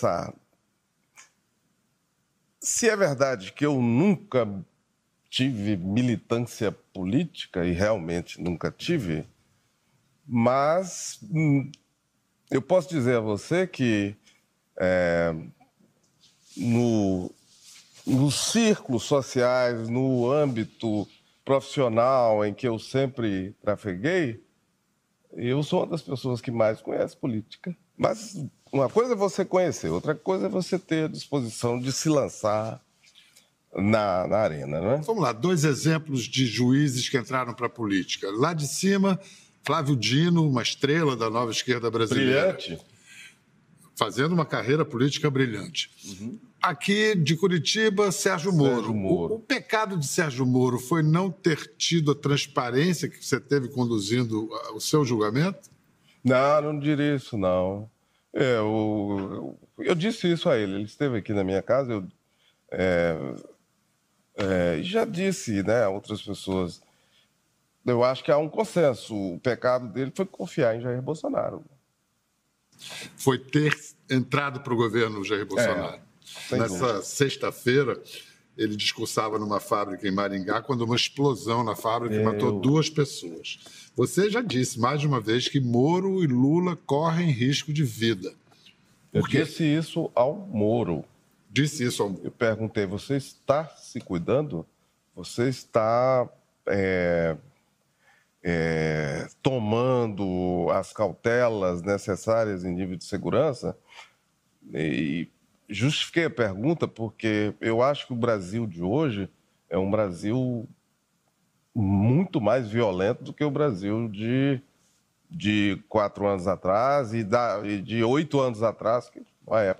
pensar. Tá. Se é verdade que eu nunca tive militância política, e realmente nunca tive, mas hum, eu posso dizer a você que é, no, nos círculos sociais, no âmbito profissional em que eu sempre trafeguei, eu sou uma das pessoas que mais conhece política. Mas uma coisa é você conhecer, outra coisa é você ter a disposição de se lançar na, na arena, né? Vamos lá, dois exemplos de juízes que entraram para a política. Lá de cima, Flávio Dino, uma estrela da nova esquerda brasileira. Brilhante. Fazendo uma carreira política brilhante. Uhum. Aqui de Curitiba, Sérgio Moro. Sérgio Moro. O, o, pecado de Sérgio Moro foi não ter tido a transparência que você teve conduzindo ah, o seu julgamento? Não, não diria isso, não. É, eu, eu disse isso a ele. Ele esteve aqui na minha casa. Eu é, é, já disse né, a outras pessoas. Eu acho que há um consenso. O pecado dele foi confiar em Jair Bolsonaro. Foi ter entrado para o governo Jair é, Bolsonaro. É, Nessa sexta-feira, ele discursava numa fábrica em Maringá quando uma explosão na fábrica é, matou eu... duas pessoas. Você já disse mais de uma vez que Moro e Lula correm risco de vida. Eu disse isso ao Moro. Disse isso ao Moro. Eu perguntei: você está se cuidando? Você está é, é, tomando as cautelas necessárias em nível de segurança? E justifiquei a pergunta porque eu acho que o Brasil de hoje é um Brasil muito mais violento do que o Brasil de, de quatro anos atrás e, da, e de oito anos atrás, que é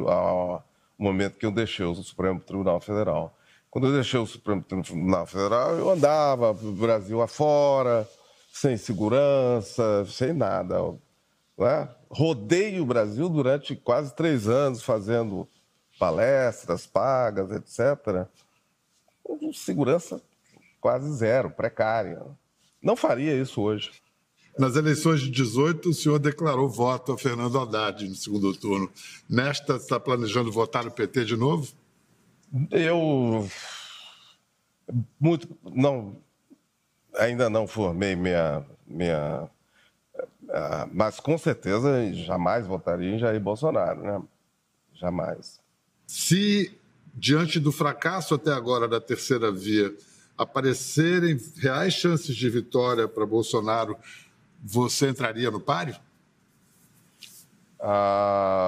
o momento que eu deixei o Supremo Tribunal Federal. Quando eu deixei o Supremo Tribunal Federal, eu andava Brasil afora, sem segurança, sem nada. Né? rodei o Brasil durante quase três anos fazendo palestras pagas, etc. Com segurança quase zero, precária. Não faria isso hoje. Nas eleições de 18, o senhor declarou voto a Fernando Haddad no segundo turno. Nesta, está planejando votar no PT de novo? Eu. Muito. Não. Ainda não formei minha, minha ah, mas com certeza jamais votaria em Jair Bolsonaro, né? Jamais. Se, diante do fracasso até agora da terceira via, aparecerem reais chances de vitória para Bolsonaro, você entraria no páreo? Ah.